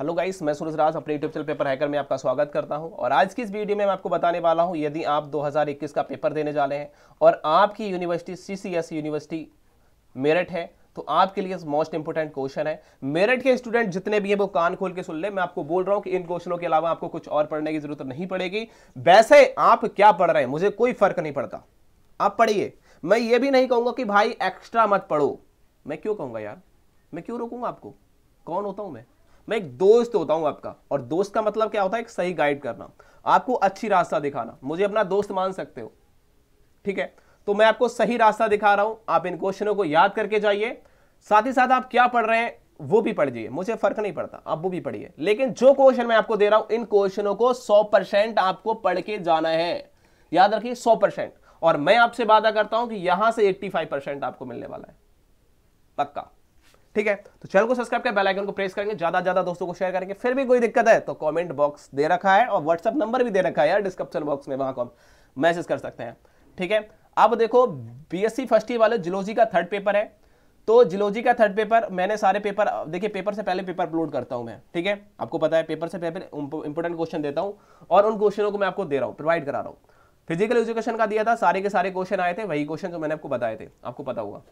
hello guys मैं सूरज राज अपने YouTube channel paper hacker में आपका स्वागत करता हूं और आज की इस वीडियो में मैं आपको बताने वाला हूं यदि आप 2021 का पेपर देने जा रहे हैं और आपकी university CCS e university Meerut है तो आपके लिए मोस्ट इंपोर्टेंट क्वेश्चन है मेरठ के स्टूडेंट जितने भी हैं वो कान खोल के सुन ले मैं आपको बोल रहा हूं कि इन क्वेश्चनों के अलावा आपको कुछ और पढ़ने की जरूरत नहीं पड़ेगी वैसे आप क्या पढ़ रहे हैं मुझे कोई फर्क नहीं पड़ता आप पढ़िए मैं ये भी नहीं कहूंगा कि भाई एक्स्ट्रा मत पढ़ो मैं क्यों कहूंगा यार मैं क्यों रोकूंगा आपको कौन होता हूं मैं मैं एक दोस्त होता हूं आपका और दोस्त का मतलब क्या होता है एक सही गाइड करना आपको अच्छी रास्ता दिखाना मुझे अपना दोस्त मान सकते हो ठीक है तो मैं आपको सही रास्ता दिखा रहा हूं आप इन क्वेश्चनों को याद करके जाइए साथ ही साथ आप क्या पढ़ रहे हैं वो भी पढ़ जाइए मुझे फर्क नहीं पड़ता आप वो भी पढ़िए लेकिन जो क्वेश्चन मैं आपको दे रहा हूं इन क्वेश्चनों को 100 परसेंट आपको पढ़ के जाना है याद रखिए 100 परसेंट और मैं आपसे वादा करता हूं कि यहां से 85 परसेंट आपको मिलने वाला है पक्का ठीक है तो चैनल को सब्सक्राइब कर बेल आइकन को प्रेस करेंगे ज्यादा ज्यादा दोस्तों को शेयर करेंगे फिर भी कोई दिक्कत है तो कमेंट बॉक्स दे रखा है और व्हाट्सअप नंबर भी दे रखा है यार डिस्क्रिप्शन बॉक्स में वहां को मैसेज कर सकते हैं ठीक है अब देखो बीएससी फर्स्ट ईयर वाले जिलोजी का थर्ड पेपर है तो जिलोजी का थर्ड पेपर मैंने सारे पेपर देखिए पेपर से पहले पेपर अपलोड करता हूं मैं ठीक है आपको पता है पेपर से पेपर इंपोर्टेंट क्वेश्चन देता हूं और उन क्वेश्चनों को मैं आपको दे रहा हूं प्रोवाइड करा रहा हूं फिजिकल एजुकेशन का दिया था सारे के सारे क्वेश्चन आए थे वही क्वेश्चन जो मैंने आपको बताए थे आपको पता हुआ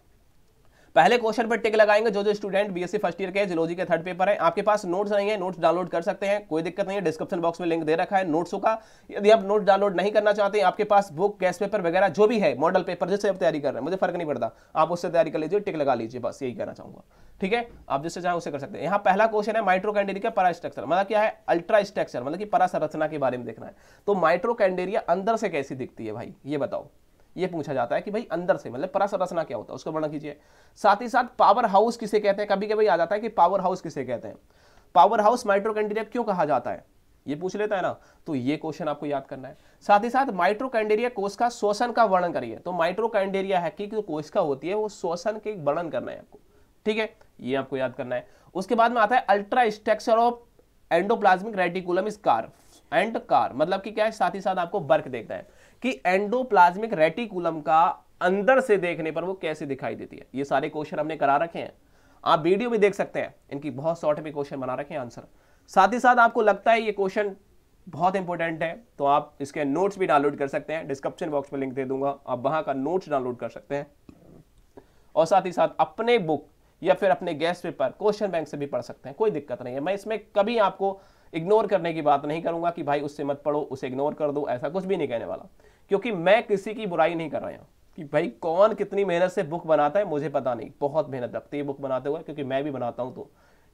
पहले क्वेश्चन पर टिक लगाएंगे जो जो स्टूडेंट बीएससी फर्स्ट ईयर के हैं जियोलॉजी के थर्ड पेपर है आपके पास नोट्स नहीं है नोट्स डाउनलोड कर सकते हैं कोई दिक्कत नहीं है डिस्क्रिप्शन बॉक्स में लिंक दे रखा है नोट्सों का यदि आप नोट डाउनलोड नहीं करना चाहते हैं आपके पास बुक गैस पेपर वगैरह जो भी है मॉडल पेपर जिससे आप तैयारी कर रहे हैं मुझे फर्क नहीं पड़ता आप उससे तैयारी कर लीजिए टिक लगा लीजिए बस यही कहना चाहूंगा ठीक है आप जिससे चाहें उसे कर सकते हैं यहाँ पहला क्वेश्चन है माइट्रो कैंडेरिया का स्ट्रक्चर मतलब क्या है अल्ट्रा स्ट्रक्चर मतलब कि परा के बारे में देखना है तो माइट्रो कैंडेरिया अंदर से कैसी दिखती है भाई ये बताओ ये पूछा जाता है कि भाई अंदर से मतलब परासंरचना क्या होता है उसका वर्णन कीजिए साथ ही साथ पावर हाउस किसे कहते हैं कभी कभी आ जाता है कि पावर हाउस किसे कहते हैं पावर हाउस माइट्रोकेंडेरिया क्यों कहा जाता है ये पूछ लेता है ना तो ये क्वेश्चन आपको याद करना है साथ ही साथ माइट्रोकैंडेरिया कोष का श्वसन का वर्णन करिए तो माइट्रोकैंडेरिया है कि जो कोशिका होती है वो श्वसन के वर्णन करना है आपको ठीक है ये आपको याद करना है उसके बाद में आता है ultra structure of endoplasmic reticulum is कार एंड कार मतलब कि क्या है साथ ही साथ आपको वर्क देखना है कि एंडोप्लाज्मिक रेटिकुलम का अंदर से देखने पर वो कैसे दिखाई देती है ये सारे क्वेश्चन हमने करा रखे हैं आप वीडियो भी देख सकते हैं इनकी बहुत शॉर्ट में क्वेश्चन बना रखे हैं आंसर साथ ही साथ आपको लगता है ये क्वेश्चन बहुत इंपॉर्टेंट है तो आप इसके नोट्स भी डाउनलोड कर सकते हैं डिस्क्रिप्शन बॉक्स में लिंक दे दूंगा आप वहां का नोट्स डाउनलोड कर सकते हैं और साथ ही साथ अपने बुक या फिर अपने गैस पेपर क्वेश्चन बैंक से भी पढ़ सकते हैं कोई दिक्कत नहीं है मैं इसमें कभी आपको इग्नोर करने की बात नहीं करूंगा कि भाई उससे मत पढ़ो उसे इग्नोर कर दो ऐसा कुछ भी नहीं कहने वाला क्योंकि मैं किसी की बुराई नहीं कर रहा हूँ कि भाई कौन कितनी मेहनत से बुक बनाता है मुझे पता नहीं बहुत मेहनत लगती है बुक बनाते हुए क्योंकि मैं भी बनाता हूँ तो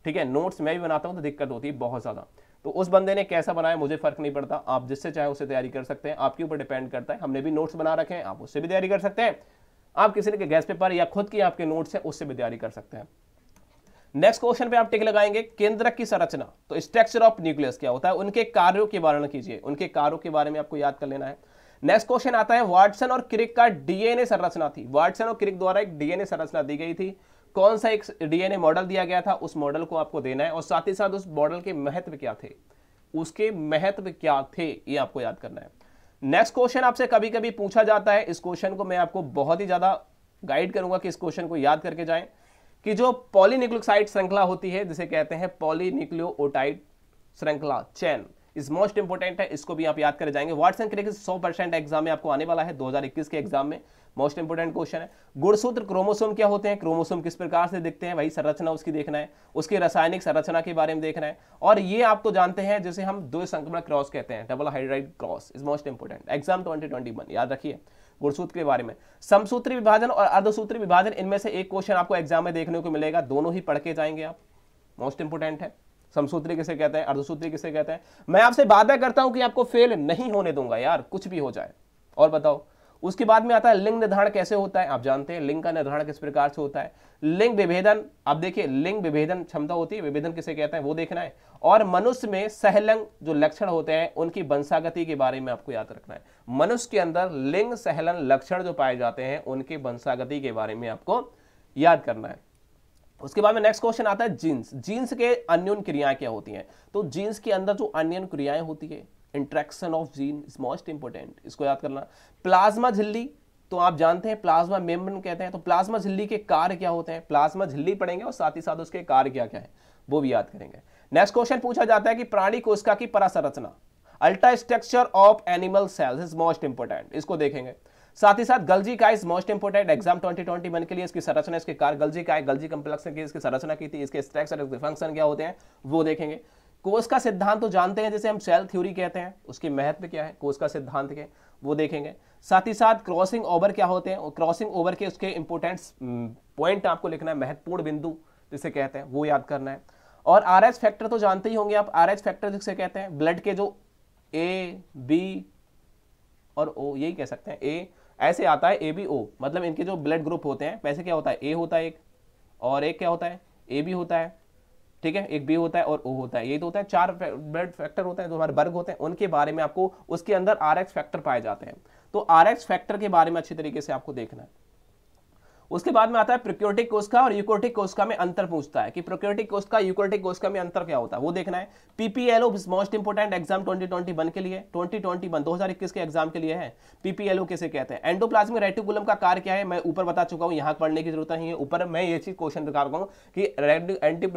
ठीक है नोट्स मैं भी बनाता हूँ तो दिक्कत होती है बहुत ज़्यादा तो उस बंदे ने कैसा बनाया मुझे फर्क नहीं पड़ता आप जिससे चाहे उससे तैयारी कर सकते हैं आपके ऊपर डिपेंड करता है हमने भी नोट्स बना रखे हैं आप उससे भी तैयारी कर सकते हैं आप किसी के गैस पेपर या खुद की आपके नोट्स हैं उससे भी तैयारी कर सकते हैं नेक्स्ट क्वेश्चन पे आप टिक लगाएंगे केंद्रक की संरचना तो स्ट्रक्चर ऑफ न्यूक्लियस क्या होता है उनके कार्यों के वर्णन कीजिए उनके कार्यों के बारे में आपको याद कर लेना है नेक्स्ट क्वेश्चन आता है वाटसन और क्रिक का डीएनए संरचना थी वाटसन और क्रिक द्वारा एक डीएनए संरचना दी गई थी कौन सा एक डीएनए मॉडल दिया गया था उस मॉडल को आपको देना है और साथ ही साथ उस मॉडल के महत्व क्या थे उसके महत्व क्या थे ये आपको याद करना है नेक्स्ट क्वेश्चन आपसे कभी कभी पूछा जाता है इस क्वेश्चन को मैं आपको बहुत ही ज़्यादा गाइड करूंगा कि इस क्वेश्चन को याद करके जाएं कि जो पॉलीनिक्लोसाइड श्रृंखला होती है जिसे कहते हैं पॉलीनिक्लियोटाइड श्रृंखला चैन इज मोस्ट इंपोर्टेंट है इसको भी आप याद कर जाएंगे वाट्सन क्रिक सौ परसेंट एग्जाम में आपको आने वाला है 2021 के एग्जाम में मोस्ट इंपोर्टेंट क्वेश्चन है गुणसूत्र क्रोमोसोम क्या होते हैं क्रोमोसोम किस प्रकार से दिखते हैं वही संरचना उसकी देखना है उसकी रासायनिक संरचना के बारे में देखना है और ये आप तो जानते हैं जिसे हम दो संक्रमण क्रॉस कहते हैं double hybrid cross is most important exam twenty याद रखिए गुणसूत्र के बारे में समसूत्री विभाजन और अर्धसूत्री विभाजन इनमें से एक क्वेश्चन आपको एग्जाम में देखने को मिलेगा दोनों ही पढ़ के जाएंगे आप मोस्ट इंपोर्टेंट है समसूत्री किसे कहते हैं अर्धसूत्री किसे कहते हैं मैं आपसे वादा करता हूं कि आपको फेल नहीं होने दूंगा यार कुछ भी हो जाए और बताओ उसके बाद में आता है लिंग निर्धारण कैसे होता है आप जानते हैं लिंग का निर्धारण किस प्रकार से होता है लिंग विभेदन आप देखिए लिंग विभेदन क्षमता होती है विभेदन किसे कहते हैं वो देखना है और मनुष्य में सहलंग जो लक्षण होते हैं उनकी वंशागति के बारे में आपको याद रखना है मनुष्य के अंदर लिंग सहलन लक्षण जो पाए जाते हैं उनके वंशागति के बारे में आपको याद करना है उसके बाद में नेक्स्ट क्वेश्चन आता है जीन्स जीन्स के अन्यून क्रियाएं क्या होती हैं तो जीन्स के अंदर जो अन्यून क्रियाएं होती है interaction of gene is most important इसको याद करना प्लाज्मा झिल्ली तो आप जानते हैं प्लाज्मा मेम्ब्रेन कहते हैं तो प्लाज्मा झिल्ली के कार्य क्या होते हैं प्लाज्मा झिल्ली पढ़ेंगे और साथ ही साथ उसके कार्य क्या क्या है वो भी याद करेंगे नेक्स्ट क्वेश्चन पूछा जाता है कि प्राणी कोशिका की परासरचना ultra structure of animal cells is most important इसको देखेंगे साथ ही साथ गलजी का is most important exam 2020 one के लिए इसकी संरचना इसके कार गलजी का है गलजी कम्प्लेक्स की इसकी संरचना की थी इसके स्ट्रक्चर इसके फंक्शन क्या होते हैं वो देखेंगे कोस का सिद्धांत तो जानते हैं जैसे हम सेल थ्योरी कहते हैं उसके महत्व क्या है कोस का सिद्धांत के वो देखेंगे साथ ही साथ क्रॉसिंग ओवर क्या होते हैं क्रॉसिंग ओवर के उसके इंपोर्टेंट हम्म, पॉइंट आपको लिखना है महत्वपूर्ण बिंदु जिसे कहते हैं वो याद करना है और आर एच फैक्टर तो जानते ही होंगे आप आर एच फैक्टर जिसे कहते हैं ब्लड के जो ए बी और ओ यही कह सकते हैं ए ऐसे आता है ए बी ओ मतलब इनके जो ब्लड ग्रुप होते हैं वैसे क्या होता है ए होता है एक और एक क्या होता है ए बी होता है ठीक है एक बी होता है और ओ होता है यही तो होता है चार ब्लड फैक्टर होते हैं जो हमारे वर्ग होते हैं उनके बारे में आपको उसके अंदर आर फैक्टर पाए जाते हैं तो आर फैक्टर के बारे में अच्छी तरीके से आपको देखना है उसके बाद में आता है प्रोक्योटिक कोशिका और यूकोटिक कोशिका में अंतर पूछता है कि प्रोक्योटिक कोशिका यूकोटिक कोशिका में अंतर क्या होता है वो देखना है पीपीएलओ मोस्ट इंपोर्टेंट एग्जाम 2021 के लिए 2021 2021 के एग्जाम के लिए है पीपीएलओ कैसे कहते हैं एंडोप्लाज्मिक रेटिकुलम का कार्य क्या है मैं ऊपर बता चुका हूं यहां पढ़ने की जरूरत नहीं है ऊपर मैं ये चीज क्वेश्चन दिखा रहा हूं कि anti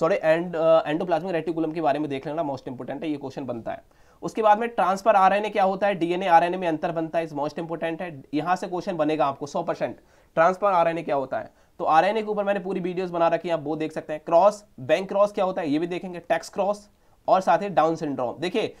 sorry and endoplasmic reticulum के बारे में देख लेना मोस्ट इंपोर्टेंट है ये क्वेश्चन बनता है उसके बाद में ट्रांसफर आरएनए क्या होता है डीएनए आरएनए में अंतर बनता है इस मोस्ट इंपोर्टेंट है यहां से क्वेश्चन बनेगा आपको 100 परसेंट ट्रांसफर आरएनए क्या होता है तो आरएनए के ऊपर मैंने पूरी वीडियोस बना रखी है आप वो देख सकते हैं क्रॉस बैंक क्रॉस क्या होता है ये भी देखेंगे टैक्स क्रॉस और साथ ही डाउन सिंड्रोम देखिए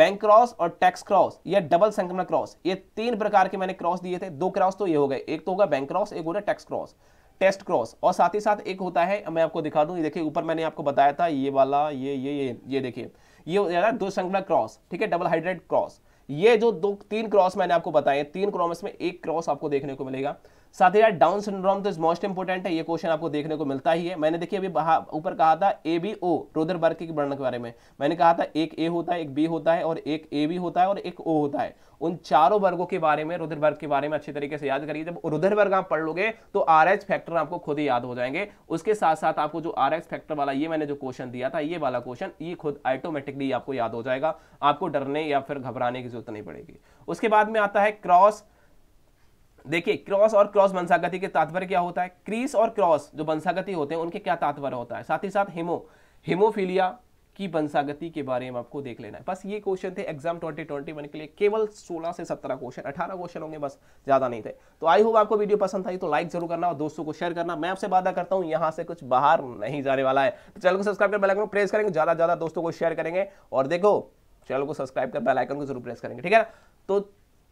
बैंक क्रॉस और टैक्स क्रॉस या डबल संक्रमण क्रॉस ये तीन प्रकार के मैंने क्रॉस दिए थे दो क्रॉस तो ये हो गए एक तो होगा बैंक क्रॉस एक होगा टैक्स क्रॉस टेस्ट क्रॉस और साथ ही साथ एक होता है मैं आपको दिखा दूं ये देखिए ऊपर मैंने आपको बताया था ये वाला ये ये ये ये देखिए ये हो जाएगा दो संक्रमण क्रॉस ठीक है डबल हाइड्रेट क्रॉस ये जो दो तीन क्रॉस मैंने आपको बताए तीन क्रॉस में एक क्रॉस आपको देखने को मिलेगा साथ ही यार डाउन सिंड्रोम तो इस मोस्ट इंपोर्टेंट है ये क्वेश्चन आपको देखने को मिलता ही है मैंने देखिए अभी ऊपर कहा था ए बी ओ बर्क के वर्णन के बारे में मैंने कहा था एक ए होता है एक बी होता है और एक ए भी होता है और एक ओ होता है उन चारों वर्गों के बारे में रुद्र वर्ग के बारे में अच्छे तरीके से याद करिए जब रुद्र वर्ग आप पढ़ लोगे तो आर एच फैक्टर आपको खुद ही याद हो जाएंगे उसके साथ साथ आपको जो आर एच फैक्टर वाला ये मैंने जो क्वेश्चन दिया था ये वाला क्वेश्चन ये खुद ऑटोमेटिकली आपको याद हो जाएगा आपको डरने या फिर घबराने की जरूरत नहीं पड़ेगी उसके बाद में आता है क्रॉस देखिए क्रॉस और क्रॉस वंशागति के तात्पर्य क्या होता है क्रीस और क्रॉस जो वंशागति होते हैं उनके क्या तात्पर्य होता है साथ ही साथ हेमो हेमोफीलिया की वंशागति के बारे में आपको देख लेना है बस ये क्वेश्चन थे एग्जाम 2021 के लिए केवल 16 से 17 क्वेश्चन 18 क्वेश्चन होंगे बस ज़्यादा नहीं थे तो आई होप आपको वीडियो पसंद आई तो लाइक जरूर करना और दोस्तों को शेयर करना मैं आपसे वादा करता हूँ यहाँ से कुछ बाहर नहीं जाने वाला है तो चैनल को सब्सक्राइब कर बेलाइकन को प्रेस करेंगे ज़्यादा ज़्यादा दोस्तों को शेयर करेंगे और देखो चैनल को सब्सक्राइब कर बेलाइकन को जरूर प्रेस करेंगे ठीक है तो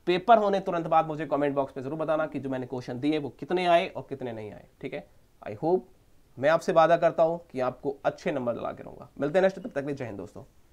पेपर होने तुरंत बाद मुझे कमेंट बॉक्स में ज़रूर बताना कि जो मैंने क्वेश्चन दिए वो कितने आए और कितने नहीं आए ठीक है आई होप मैं आपसे वादा करता हूं कि आपको अच्छे नंबर लगा के रहूंगा मिलते हैं नेक्स्ट तब तक जय हिंद दोस्तों